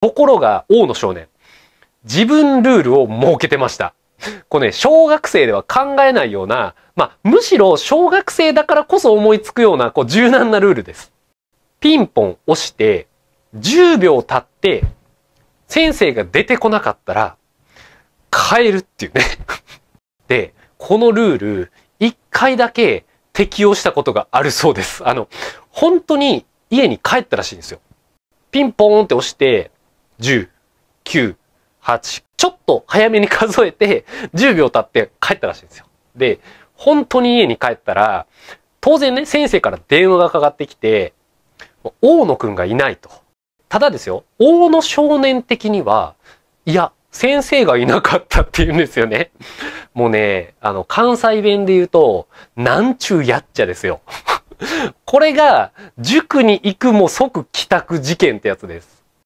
ところが、王の少年、自分ルールを設けてました。これね、小学生では考えないような、まあ、むしろ小学生だからこそ思いつくような、こう、柔軟なルールです。ピンポン押して、10秒経って、先生が出てこなかったら、変えるっていうね で、このルール、一回だけ適用したことがあるそうです。あの、本当に家に帰ったらしいんですよ。ピンポーンって押して、1 9、8。ちょっと早めに数えて、10秒経って帰ったらしいんですよ。で、本当に家に帰ったら、当然ね、先生から電話がかかってきて、大野くんがいないと。ただですよ、大野少年的には、いや、先生がいなかったって言うんですよね。もうね、あの、関西弁で言うと、なんちゅうやっちゃですよ。これが、塾に行くも即帰宅事件ってやつです。